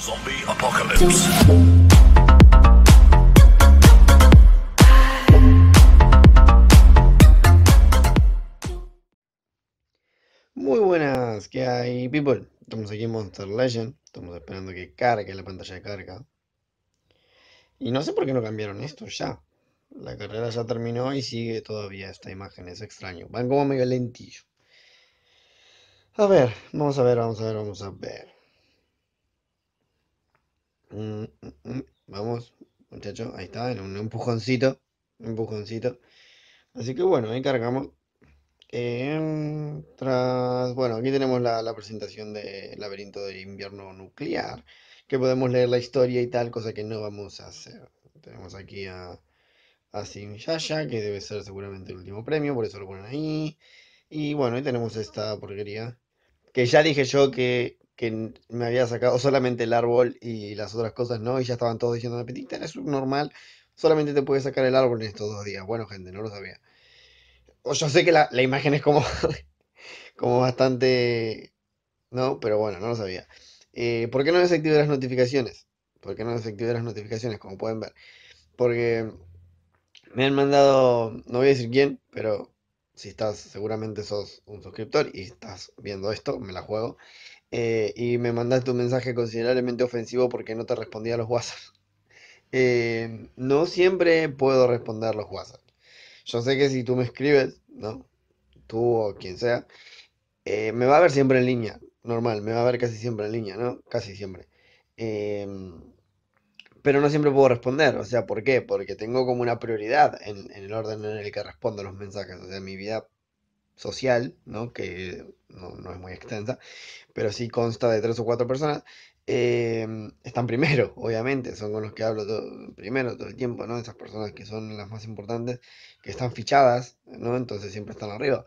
Zombie Apocalypse. Muy buenas, ¿qué hay, people? Estamos aquí en Monster Legend. Estamos esperando que cargue la pantalla de carga. Y no sé por qué no cambiaron esto ya. La carrera ya terminó y sigue todavía esta imagen. Es extraño. Van como mega lentillo. A ver, vamos a ver, vamos a ver, vamos a ver vamos, muchachos, ahí está, un empujoncito, un empujoncito. Así que bueno, ahí cargamos. tras, bueno, aquí tenemos la, presentación del laberinto del invierno nuclear, que podemos leer la historia y tal, cosa que no vamos a hacer. Tenemos aquí a, a Sim Yaya, que debe ser seguramente el último premio, por eso lo ponen ahí. Y bueno, ahí tenemos esta porquería, que ya dije yo que que me había sacado solamente el árbol y las otras cosas no, y ya estaban todos diciendo, petita es normal, solamente te puedes sacar el árbol en estos dos días. Bueno, gente, no lo sabía. O yo sé que la, imagen es como, como bastante, ¿no? Pero bueno, no lo sabía. Eh, ¿Por qué no desactivé las notificaciones? ¿Por qué no desactivé las notificaciones? Como pueden ver. Porque me han mandado, no voy a decir quién, pero si estás, seguramente sos un suscriptor y estás viendo esto, me la juego. Eh, y me mandaste un mensaje considerablemente ofensivo porque no te respondía a los WhatsApp. Eh, no siempre puedo responder los WhatsApp. Yo sé que si tú me escribes, ¿no? Tú o quien sea, eh, me va a ver siempre en línea, normal, me va a ver casi siempre en línea, ¿no? Casi siempre. Em, pero no siempre puedo responder, o sea, ¿por qué? Porque tengo como una prioridad en, en el orden en el que respondo los mensajes, o sea, mi vida social, ¿no? que no, es muy extensa, pero sí consta de tres o cuatro personas, em, están primero, obviamente, son con los que hablo primero todo el tiempo, ¿no? esas personas que son las más importantes, que están fichadas, ¿no? entonces siempre están arriba.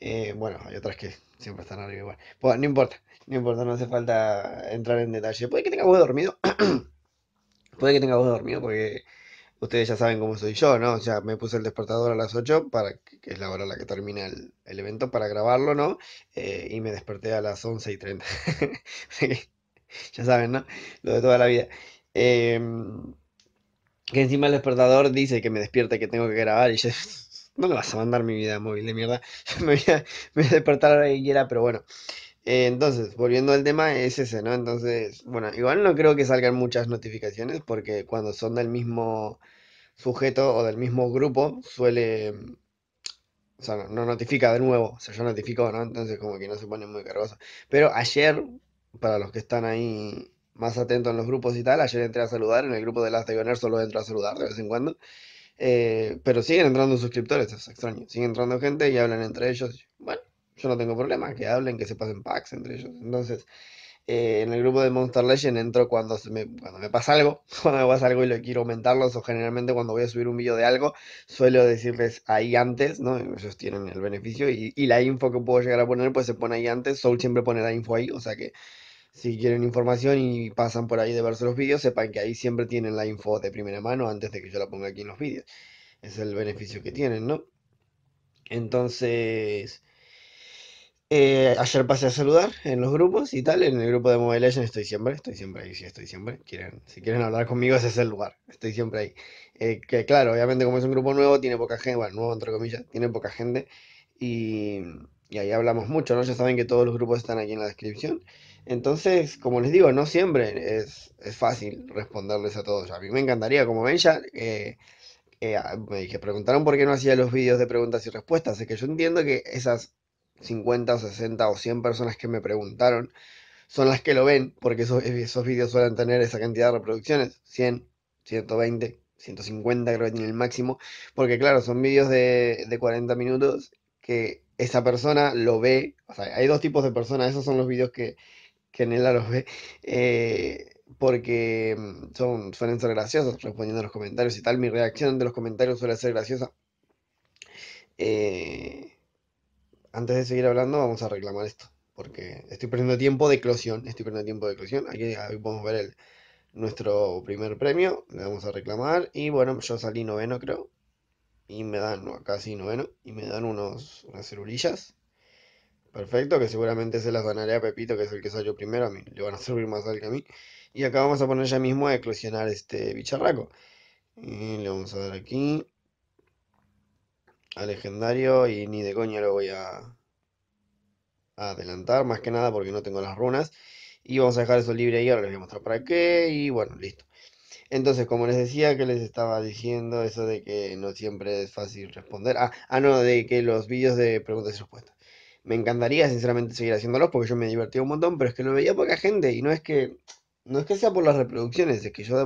Eh, bueno, hay otras que siempre están arriba igual. Bueno, no importa, no importa, no hace falta entrar en detalle. Puede que tenga voz dormido, puede que tenga voz dormido porque ustedes ya saben cómo soy yo, ¿no? O sea, me puse el despertador a las 8, para, que es la hora la que termina el, evento, para grabarlo, ¿no? Eh, y me desperté a las 11 y 30. ya saben, ¿no? Lo de toda la vida. Em, que encima el despertador dice que me despierta que tengo que grabar y yo... No le vas a mandar mi vida móvil de mierda. me, voy a, me a despertar ahora que quiera, pero bueno. Eh, entonces, volviendo al tema, es ese, ¿no? Entonces, bueno, igual no creo que salgan muchas notificaciones porque cuando son del mismo sujeto o del mismo grupo suele... Mm, o sea, no, notifica de nuevo, o sea, ya notificó, ¿no? Entonces como que no se pone muy cargoso. Pero ayer, para los que están ahí más atentos en los grupos y tal, ayer entré a saludar, en el grupo de las Tegoner solo entro a saludar de vez en cuando. Eh, pero siguen entrando suscriptores, es extraño. Siguen entrando gente y hablan entre ellos. Bueno, yo no tengo problema, que hablen, que se pasen packs entre ellos. Entonces, eh, en el grupo de Monster Legend entro cuando, me, cuando me pasa algo, cuando me pasa algo y lo quiero aumentarlos, o generalmente cuando voy a subir un vídeo de algo, suelo decirles ahí antes, ¿no? Ellos tienen el beneficio y, y, la info que puedo llegar a poner, pues se pone ahí antes, Soul siempre pone la info ahí, o sea que si quieren información y pasan por ahí de verse los vídeos, sepan que ahí siempre tienen la info de primera mano antes de que yo la ponga aquí en los vídeos. Es el beneficio que tienen, ¿no? Entonces... Eh, ayer pasé a saludar en los grupos y tal. En el grupo de Mobile Legends estoy siempre, estoy siempre ahí, sí, estoy siempre. Quieren, si quieren hablar conmigo, ese es el lugar. Estoy siempre ahí. Eh, que claro, obviamente como es un grupo nuevo, tiene poca gente, bueno, nuevo entre comillas, tiene poca gente. Y, ahí hablamos mucho, ¿no? Ya saben que todos los grupos están aquí en la descripción. Entonces, como les digo, no siempre es, fácil responderles a todos. A mí me encantaría, como ven ya... Eh, me dije, preguntaron por qué no hacía los vídeos de preguntas y respuestas. Es que yo entiendo que esas 50, 60 o 100 personas que me preguntaron son las que lo ven, porque esos, vídeos suelen tener esa cantidad de reproducciones, 100, 120, 150 creo que tiene el máximo, porque claro, son vídeos de, 40 minutos que esa persona lo ve, o sea, hay dos tipos de personas, esos son los vídeos que, que Nela los ve, eh, porque mm, son, suelen ser graciosos, respondiendo a los comentarios y tal, mi reacción de los comentarios suele ser graciosa. Eh, antes de seguir hablando, vamos a reclamar esto. Porque estoy perdiendo tiempo de eclosión. Estoy perdiendo tiempo de eclosión. Aquí, podemos ver el, nuestro primer premio. Le vamos a reclamar. Y bueno, yo salí noveno, creo. Y me dan, no, casi noveno. Y me dan unos, unas celulillas Perfecto, que seguramente se las ganaré a Pepito, que es el que salió primero. A mí le van a servir más al que a mí. Y acá vamos a poner ya mismo a eclosionar este bicharraco. Y le vamos a dar aquí a legendario y ni de coña lo voy a, adelantar, más que nada porque no tengo las runas. Y vamos a dejar eso libre ahí, ahora les voy a mostrar para qué y bueno, listo. Entonces, como les decía, que les estaba diciendo eso de que no siempre es fácil responder. Ah, ah no, de que los vídeos de preguntas y respuestas. Me encantaría, sinceramente, seguir haciéndolos porque yo me divertía un montón, pero es que no veía poca gente y no es que no es que sea por las reproducciones, es que yo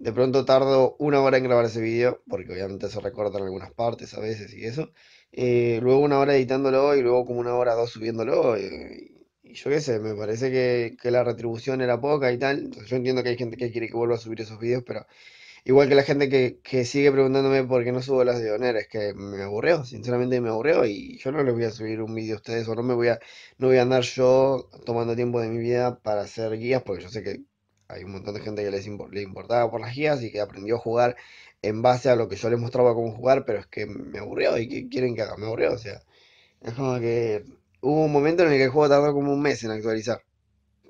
de pronto tardo una hora en grabar ese video, porque obviamente se recortan algunas partes a veces y eso. Eh, luego una hora editándolo y luego como una hora o dos subiéndolo. Eh, y, yo qué sé, me parece que, la retribución era poca y tal. yo entiendo que hay gente que quiere que vuelva a subir esos videos, pero igual que la gente que, sigue preguntándome por qué no subo las de Oner, es que me aburreo. sinceramente me aburrió y yo no les voy a subir un vídeo a ustedes o no me voy a, no voy a andar yo tomando tiempo de mi vida para hacer guías, porque yo sé que hay un montón de gente que les le importaba por las guías y que aprendió a jugar en base a lo que yo les mostraba cómo jugar, pero es que me aburrió y que quieren que haga, me aburrió, o sea, es como que hubo un momento en el que el juego tardó como un mes en actualizar,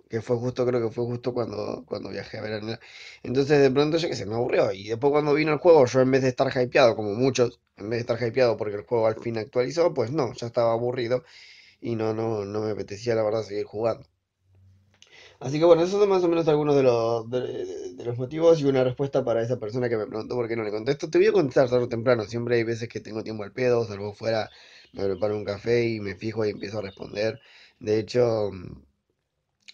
que fue justo, creo que fue justo cuando, cuando viajé a ver e Entonces de pronto yo que se me aburrió y después cuando vino el juego, yo en vez de estar hypeado como muchos, en vez de estar hypeado porque el juego al fin actualizó, pues no, ya estaba aburrido y no, no, no me apetecía la verdad seguir jugando. Así que bueno, esos son más o menos algunos de los, motivos y una respuesta para esa persona que me preguntó por qué no le contesto. Te voy a contestar tarde o temprano, siempre hay veces que tengo tiempo al pedo, salgo fuera, me preparo un café y me fijo y empiezo a responder. De hecho, mm,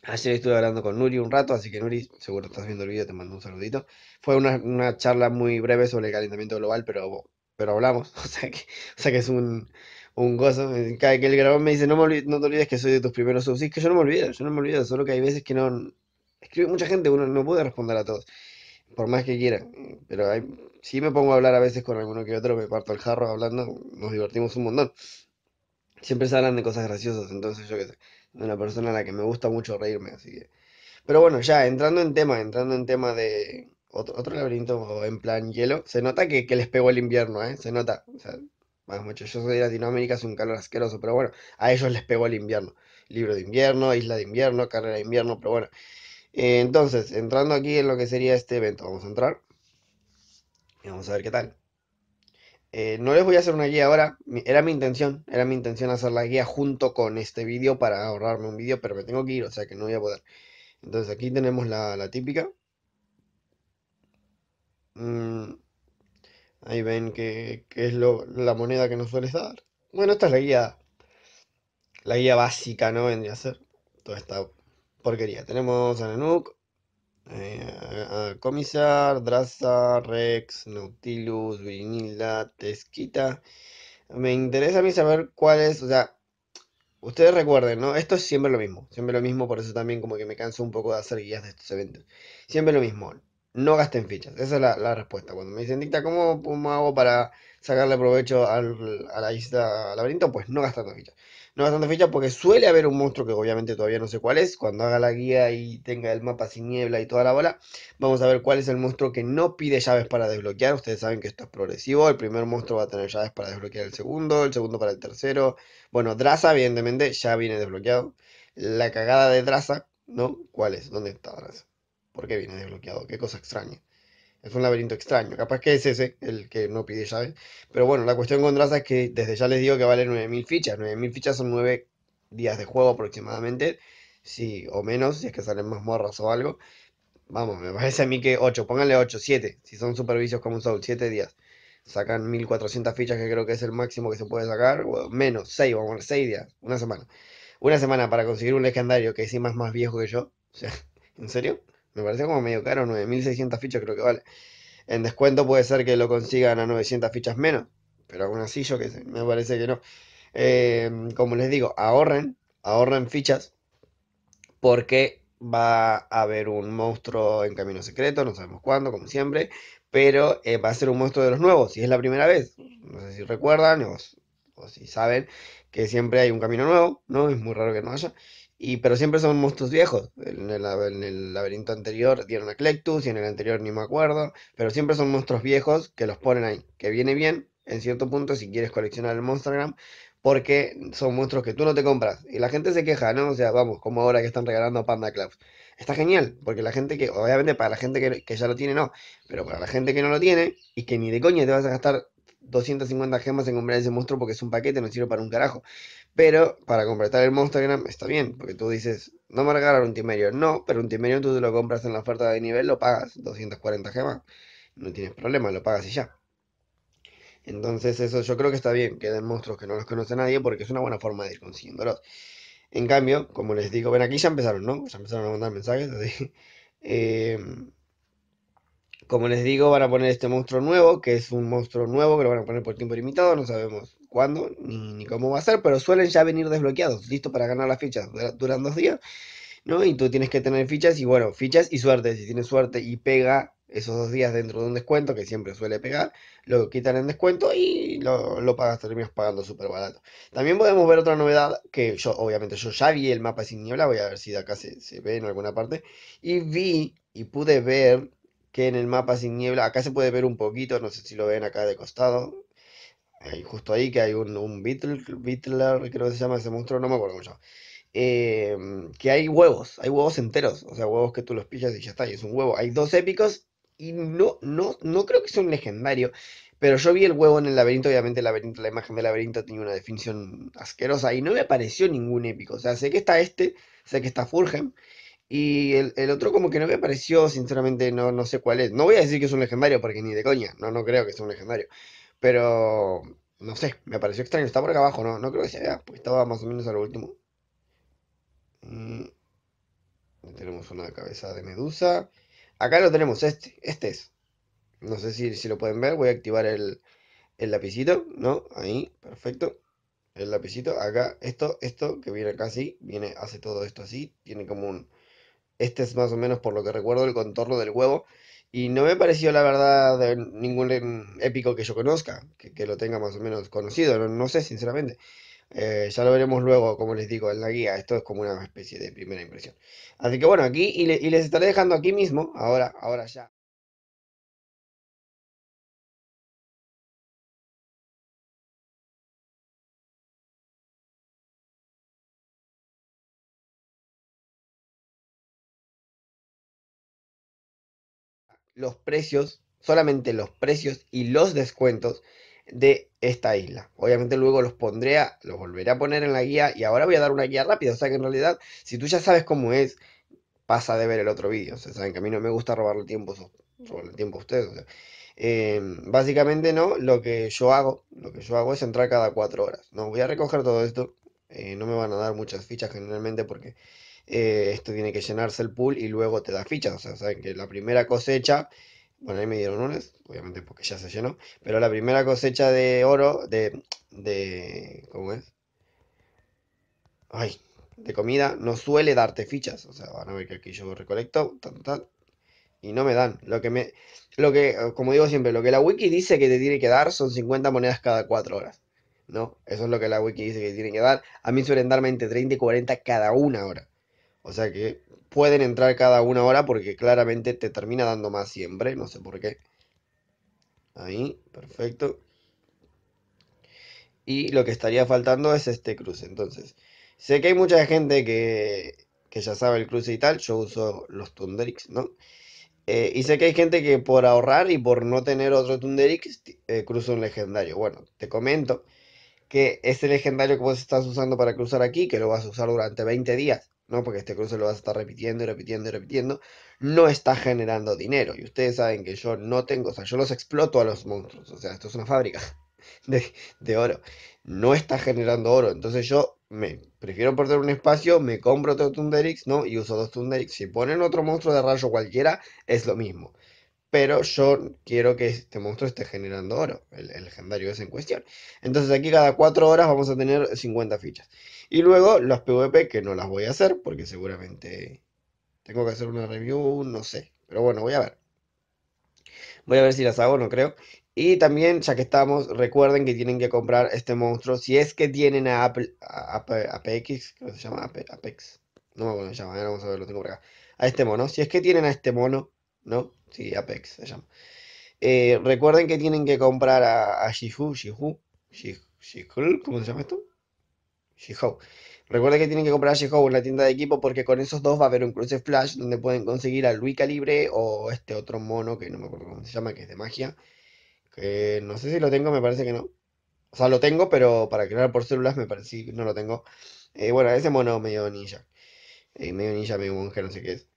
ayer estuve hablando con Nuri un rato, así que Nuri, seguro estás viendo el video, te mando un saludito. Fue una, charla muy breve sobre el calentamiento global, pero, pero hablamos, sea o sea que es un un gozo. Cada que el grabón me dice, no, me olvides, te olvides que soy de tus primeros subs. es que yo no me olvido, yo no me olvido, solo que hay veces que no... Escribe mucha gente, uno no puede responder a todos, por más que quiera. Pero hay, sí me pongo a hablar a veces con alguno que otro, me parto el jarro hablando, nos divertimos un montón. Siempre se hablan de cosas graciosas, entonces yo que sé, una persona a la que me gusta mucho reírme, así que... Pero bueno, ya, entrando en tema, entrando en tema de otro, otro laberinto en plan hielo, se nota que, que les pegó el invierno, ¿eh? Se nota, o más mucho, yo soy de Latinoamérica, es un calor asqueroso, pero bueno, a ellos les pegó el invierno. Libro de invierno, isla de invierno, carrera de invierno, pero bueno. Eh, entonces, entrando aquí en lo que sería este evento, vamos a entrar y vamos a ver qué tal. Eh, no les voy a hacer una guía ahora, era mi intención, era mi intención hacer la guía junto con este vídeo para ahorrarme un vídeo, pero me tengo que ir, o sea que no voy a poder. Entonces aquí tenemos la, típica. Mm, Ahí ven que, es la moneda que nos sueles dar. Bueno, esta es la guía. La guía básica, ¿no? Vendría a ser toda esta porquería. Tenemos a Nanook, eh, a Comisar, Draza, Rex, Nautilus, Virinilda, Tesquita. Me interesa a mí saber cuál es, o sea, ustedes recuerden, ¿no? Esto es siempre lo mismo, siempre lo mismo, por eso también como que me canso un poco de hacer guías de estos eventos. Siempre lo mismo no gasten fichas. Esa es la, respuesta. Cuando me dicen, dicta, ¿cómo, hago para sacarle provecho a la isla laberinto? Pues no gastando fichas. No gastando fichas porque suele haber un monstruo que obviamente todavía no sé cuál es. Cuando haga la guía y tenga el mapa sin niebla y toda la bola, vamos a ver cuál es el monstruo que no pide llaves para desbloquear. Ustedes saben que esto es progresivo. El primer monstruo va a tener llaves para desbloquear el segundo, el segundo para el tercero. Bueno, Draza, evidentemente, ya viene desbloqueado. La cagada de Draza, ¿no? ¿Cuál es? ¿Dónde está Draza? ¿Por qué viene desbloqueado. Qué cosa extraña. Es un laberinto extraño. Capaz que es ese el que no pide llave. Pero bueno, la cuestión con Draza es que desde ya les digo que vale 9.000 fichas. 9.000 fichas son 9 días de juego aproximadamente. Sí, o menos, si es que salen más morras o algo. Vamos, me parece a mí que 8, pónganle 8, 7, si son supervicios como un Soul, 7 días. Sacan 1400 fichas, que creo que es el máximo que se puede sacar, menos, 6, vamos a ver 6 días, una semana. Una semana para conseguir un legendario que es más viejo que yo. O sea, ¿en serio? Me parece como medio caro, 9.600 fichas creo que vale. En descuento puede ser que lo consigan a 900 fichas menos, pero aún así yo que me parece que no. Eh, como les digo, ahorren, ahorren fichas, porque va a haber un monstruo en camino secreto, no sabemos cuándo, como siempre, pero eh, va a ser un monstruo de los nuevos, si es la primera vez. No sé si recuerdan o, o si saben que siempre hay un camino nuevo, ¿no? Es muy raro que no haya. Y, pero siempre son monstruos viejos. En el, laberinto anterior dieron a Clectus y en el anterior ni me acuerdo. Pero siempre son monstruos viejos que los ponen ahí. Que viene bien, en cierto punto, si quieres coleccionar el Monstergram. Porque son monstruos que tú no te compras. Y la gente se queja, ¿no? O sea, vamos, como ahora que están regalando Panda Clubs. Está genial, porque la gente que, obviamente para la gente que, que ya lo tiene, no. Pero para la gente que no lo tiene y que ni de coña te vas a gastar 250 gemas en comprar ese monstruo porque es un paquete, no sirve para un carajo. Pero para completar el monstruo está bien, porque tú dices, no me regalaron un Timerio No, pero un Timerion tú te lo compras en la oferta de nivel, lo pagas 240 gemas. No tienes problema, lo pagas y ya. Entonces eso yo creo que está bien, que monstruos que no los conoce nadie, porque es una buena forma de ir consiguiéndolos. En cambio, como les digo, ven aquí ya empezaron, ¿no? Ya empezaron a mandar mensajes, así. Em, como les digo, van a poner este monstruo nuevo, que es un monstruo nuevo que lo van a poner por tiempo limitado, no sabemos cuándo ni, cómo va a ser, pero suelen ya venir desbloqueados, Listo para ganar las fichas, duran dos días, ¿no? Y tú tienes que tener fichas y bueno, fichas y suerte, si tienes suerte y pega esos dos días dentro de un descuento, que siempre suele pegar, lo quitan en descuento y lo, pagas, terminas pagando súper barato. También podemos ver otra novedad, que yo, obviamente, yo ya vi el mapa sin niebla, voy a ver si de acá se, se ve en alguna parte, y vi y pude ver que en el mapa sin niebla, acá se puede ver un poquito, no sé si lo ven acá de costado, Ahí justo ahí que hay un, un creo que se llama ese monstruo, no me acuerdo cómo em, que hay huevos, hay huevos enteros, o sea, huevos que tú los pillas y ya está, y es un huevo. Hay dos épicos y no, no, no creo que sea un legendario, pero yo vi el huevo en el laberinto, obviamente el laberinto, la imagen del laberinto tenía una definición asquerosa y no me apareció ningún épico, o sea, sé que está este, sé que está Fulham, y el, otro como que no me apareció, sinceramente, no, no sé cuál es. No voy a decir que es un legendario, porque ni de coña, no, no creo que sea un legendario. Pero, no sé, me pareció extraño. Está por acá abajo, no, no creo que sea vea, pues estaba más o menos a lo último. Mm, tenemos una cabeza de medusa. Acá lo tenemos, este, este es. No sé si, si lo pueden ver, voy a activar el, el lapicito, ¿no? Ahí, perfecto el lapicito, acá, esto, esto que viene acá así, viene, hace todo esto así, tiene como un, este es más o menos, por lo que recuerdo, el contorno del huevo. Y no me pareció, la verdad, ningún épico que yo conozca, que, lo tenga más o menos conocido, no, sé, sinceramente. Eh, ya lo veremos luego, como les digo, en la guía. Esto es como una especie de primera impresión. Así que bueno, aquí, y, y les estaré dejando aquí mismo, ahora, ahora ya. los precios, solamente los precios y los descuentos de esta isla. Obviamente luego los pondré, a, los volveré a poner en la guía y ahora voy a dar una guía rápida. O sea que en realidad, si tú ya sabes cómo es, pasa de ver el otro vídeo. O sea, saben que a mí no me gusta robarle tiempo, tiempo a ustedes. Em, básicamente no, lo que yo hago, lo que yo hago es entrar cada cuatro horas. No, voy a recoger todo esto. Eh, no me van a dar muchas fichas generalmente porque eh, esto tiene que llenarse el pool y luego te da fichas. O sea, saben que la primera cosecha, bueno, ahí me dieron lunes. obviamente porque ya se llenó, pero la primera cosecha de oro, de, de ¿cómo es? Ay, de comida, no suele darte fichas. O sea, van a ver que aquí yo recolecto, tal, tal, y no me dan. Lo que me, lo que, eh, como digo siempre, lo que la wiki dice que te tiene que dar son 50 monedas cada 4 horas. ¿No? Eso es lo que la wiki dice que tiene que dar. A mí suelen darme entre 30 y 40 cada una hora. O sea que pueden entrar cada una hora porque claramente te termina dando más siempre, no sé por qué. Ahí, perfecto. Y lo que estaría faltando es este cruce. Entonces, sé que hay mucha gente que, ya sabe el cruce y tal. Yo uso los Tunderix, ¿no? Eh, y sé que hay gente que por ahorrar y por no tener otro Tunderix eh, cruza un legendario. Bueno, te comento que ese legendario que vos estás usando para cruzar aquí, que lo vas a usar durante 20 días, ¿no? Porque este cruce lo vas a estar repitiendo y repitiendo y repitiendo, no está generando dinero. Y ustedes saben que yo no tengo, o sea, yo los exploto a los monstruos, o sea, esto es una fábrica de, de oro. No está generando oro, entonces yo me prefiero perder un espacio, me compro otro Tunderix, ¿no? Y uso dos Tunderix. Si ponen otro monstruo de rayo cualquiera, es lo mismo pero yo quiero que este monstruo esté generando oro, el, legendario es en cuestión. Entonces aquí cada 4 horas vamos a tener 50 fichas. Y luego los PvP, que no las voy a hacer, porque seguramente tengo que hacer una review, no sé. Pero bueno, voy a ver. Voy a ver si las hago, no creo. Y también, ya que estamos, recuerden que tienen que comprar este monstruo. Si es que tienen a, Apple, a, Apex, ¿Cómo se llama Apex. No me acuerdo cómo se llama, vamos a ver, lo tengo por acá. A este mono. Si es que tienen a este mono ¿no? Sí, Apex se llama. Eh, recuerden que tienen que comprar a, a Shihu, ¿cómo se llama esto? Shihou Recuerden que tienen que comprar a Shihou en la tienda de equipo porque con esos dos va a haber un cruce flash donde pueden conseguir a Luis Calibre o este otro mono que no me acuerdo cómo se llama, que es de magia. Que no sé si lo tengo, me parece que no. O sea, lo tengo, pero para crear por células me parece que no lo tengo. Eh, bueno, ese mono medio ninja. Eh, medio ninja, medio monje, no sé qué es.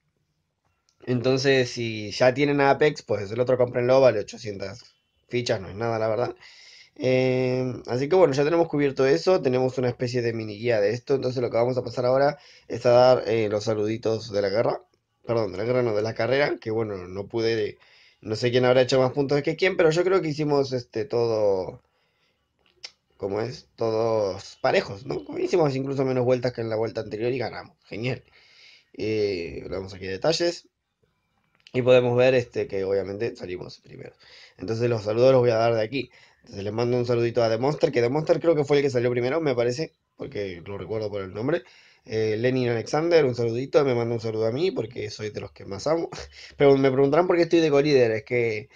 Entonces, si ya tienen Apex, pues el otro comprenlo, vale 800 fichas, no es nada, la verdad. Em, así que bueno, ya tenemos cubierto eso, tenemos una especie de mini guía de esto, entonces lo que vamos a pasar ahora es a dar eh, los saluditos de la guerra, perdón, de la guerra no, de la carrera, que bueno, no pude, no sé quién habrá hecho más puntos que quién, pero yo creo que hicimos este todo, como es, todos parejos, ¿no? Hicimos incluso menos vueltas que en la vuelta anterior y ganamos, genial. Eh, hablamos aquí de detalles. Y podemos ver este, que obviamente salimos primero. Entonces los saludos los voy a dar de aquí. Entonces les mando un saludito a Demonster, que Demonster creo que fue el que salió primero, me parece, porque lo recuerdo por el nombre. Eh, Lenin Alexander, un saludito, me manda un saludo a mí, porque soy de los que más amo. Pero me preguntarán por qué estoy de líder es que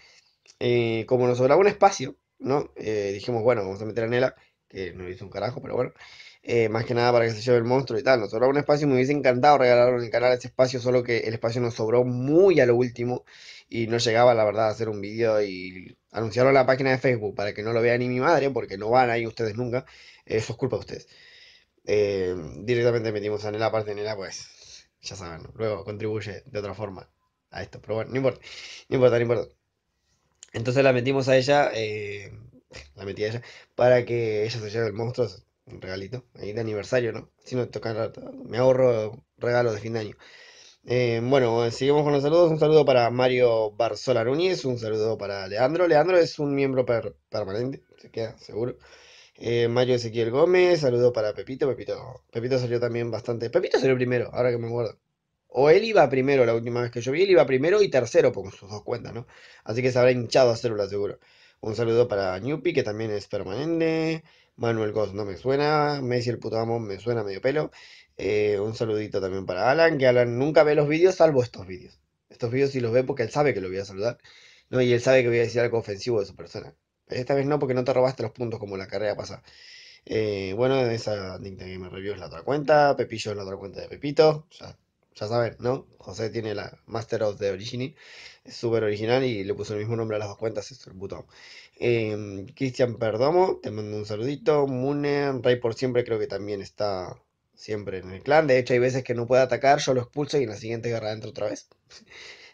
eh, como nos sobraba un espacio, ¿no? Eh, dijimos, bueno, vamos a meter a Nela que no hizo un carajo, pero bueno. Eh, más que nada para que se lleve el monstruo y tal. Nos sobró un espacio y me hubiese encantado regalar en el canal ese espacio, solo que el espacio nos sobró muy a lo último y no llegaba, la verdad, a hacer un vídeo y anunciarlo en la página de Facebook para que no lo vea ni mi madre, porque no van ahí ustedes nunca. Eso es culpa de ustedes. Eh, directamente metimos a Nela, aparte de Nela, pues ya saben, luego contribuye de otra forma a esto, pero bueno, no importa, no importa, no importa. Entonces la metimos a ella. Eh, la metida ella, para que ella se lleve el monstruo, un regalito, ahí de aniversario, ¿no? Si no toca, me ahorro regalos de fin de año. Eh, bueno, seguimos con los saludos. Un saludo para Mario Barzola Núñez, un saludo para Leandro. Leandro es un miembro permanente, se queda seguro. Eh, Mario Ezequiel Gómez, saludo para Pepito. Pepito, Pepito salió también bastante. Pepito salió primero, ahora que me acuerdo. O él iba primero la última vez que yo vi, él iba primero y tercero con sus dos cuentas, ¿no? Así que se habrá hinchado a células, seguro. Un saludo para Newpi, que también es permanente. Manuel Goss no me suena. Messi el puto amo me suena medio pelo. Eh, un saludito también para Alan, que Alan nunca ve los vídeos, salvo estos vídeos. Estos vídeos sí los ve porque él sabe que lo voy a saludar. ¿no? Y él sabe que voy a decir algo ofensivo de su persona. Esta vez no, porque no te robaste los puntos como la carrera pasada. Eh, bueno, esa Nintendo Game Review es la otra cuenta. Pepillo es la otra cuenta de Pepito ya saben, ¿no? José tiene la Master of the Origini. es súper original y le puso el mismo nombre a las dos cuentas, es el botón. Em, Cristian Perdomo, te mando un saludito. Mune, Rey por siempre creo que también está siempre en el clan. De hecho, hay veces que no puede atacar, yo lo expulso y en la siguiente guerra entra otra vez.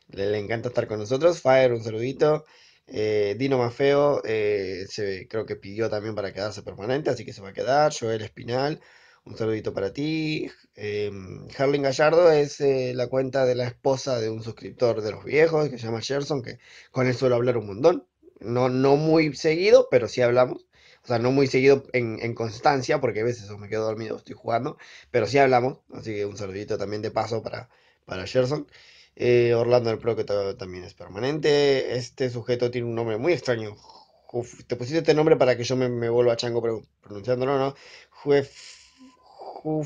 le, encanta estar con nosotros. Fire, un saludito. Eh, Dino Mafeo eh, se, creo que pidió también para quedarse permanente, así que se va a quedar. Joel Espinal. Un saludito para ti. Eh, em, Harling Gallardo es eh, la cuenta de la esposa de un suscriptor de los viejos que se llama Gerson, que con él suelo hablar un montón. No, no muy seguido, pero sí hablamos. O sea, no muy seguido en, constancia, porque a veces me quedo dormido, estoy jugando, pero sí hablamos. Así que un saludito también de paso para, para Gerson. Eh, Orlando el Pro, que también es permanente. Este sujeto tiene un nombre muy extraño. te pusiste este nombre para que yo me, me vuelva a chango pronunciándolo, ¿no? Juez un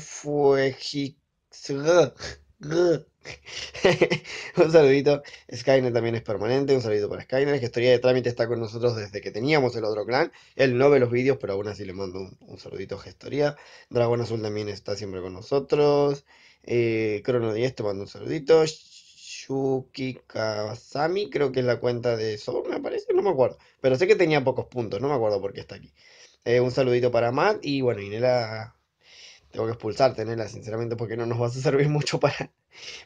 saludito. Skynet también es permanente. Un saludito para Skynet. Gestoría de trámite está con nosotros desde que teníamos el otro clan. Él no ve los vídeos, pero aún así le mando un, saludito a Gestoría. Dragón Azul también está siempre con nosotros. Eh, Crono 10 te mando un saludito. Shuki Kawasami, creo que es la cuenta de me parece, no me acuerdo. Pero sé que tenía pocos puntos, no me acuerdo por qué está aquí. Eh, un saludito para Matt y bueno, Inela tengo que expulsarte, Nela, sinceramente, porque no nos vas a servir mucho para,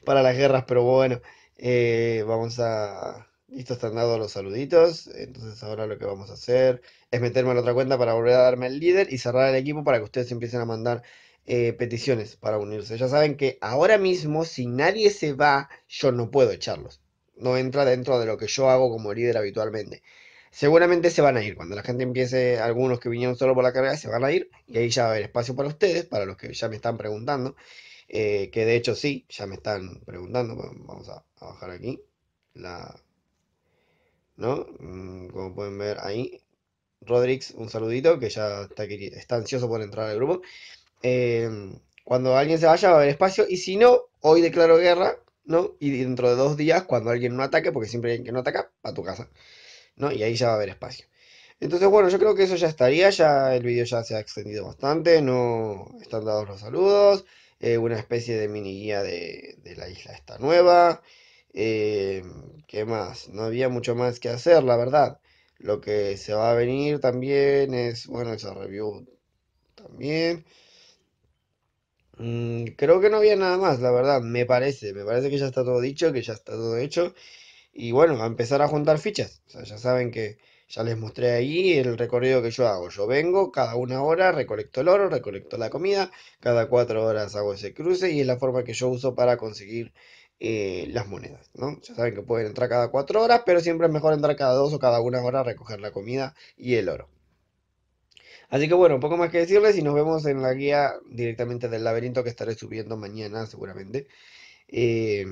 para las guerras, pero bueno, eh, vamos a... Listo, están dados los saluditos, entonces ahora lo que vamos a hacer es meterme en otra cuenta para volver a darme el líder y cerrar el equipo para que ustedes empiecen a mandar eh, peticiones para unirse. Ya saben que ahora mismo, si nadie se va, yo no puedo echarlos. No entra dentro de lo que yo hago como líder habitualmente seguramente se van a ir. Cuando la gente empiece, algunos que vinieron solo por la carrera se van a ir y ahí ya va a haber espacio para ustedes, para los que ya me están preguntando, eh, que de hecho sí, ya me están preguntando, vamos a, bajar aquí, la, ¿no? Mm, como pueden ver ahí, Rodrix, un saludito, que ya está, está ansioso por entrar al grupo. Em, cuando alguien se vaya va a haber espacio y si no, hoy declaro guerra, ¿no? Y dentro de dos días, cuando alguien no ataque, porque siempre hay alguien que no ataca, a tu casa. ¿no? Y ahí ya va a haber espacio. Entonces, bueno, yo creo que eso ya estaría, ya el video ya se ha extendido bastante, no están dados los saludos, eh, una especie de mini guía de, la isla esta nueva. Eh, ¿Qué más? No había mucho más que hacer, la verdad. Lo que se va a venir también es, bueno, esa review también. Mm, creo que no había nada más, la verdad, me parece, me parece que ya está todo dicho, que ya está todo hecho y bueno, a empezar a juntar fichas. ya saben que ya les mostré ahí el recorrido que yo hago. Yo vengo cada una hora, recolecto el oro, recolecto la comida, cada cuatro horas hago ese cruce y es la forma que yo uso para conseguir eh, las monedas. ¿no? Ya saben que pueden entrar cada cuatro horas, pero siempre es mejor entrar cada dos o cada una hora a recoger la comida y el oro. Así que bueno, poco más que decirles y nos vemos en la guía directamente del laberinto que estaré subiendo mañana seguramente. Eh,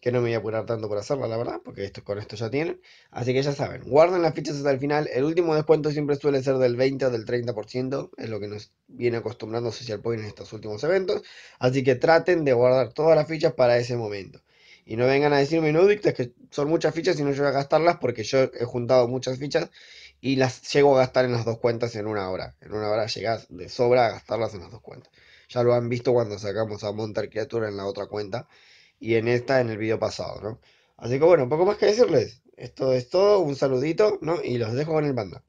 que no me voy a apurar tanto por hacerla, la verdad, porque esto, con esto ya tienen. Así que ya saben, guarden las fichas hasta el final. El último descuento siempre suele ser del 20 o del 30%, es lo que nos viene acostumbrando Social Point en estos últimos eventos. Así que traten de guardar todas las fichas para ese momento. Y no vengan a decirme, no, que son muchas fichas y no voy a gastarlas porque yo he juntado muchas fichas y las llego a gastar en las dos cuentas en una hora. En una hora llegas de sobra a gastarlas en las dos cuentas ya lo han visto cuando sacamos a Montar criatura en la otra cuenta y en esta en el video pasado, ¿no? Así que bueno, poco más que decirles. Esto es todo, un saludito, ¿no? Y los dejo con el banda.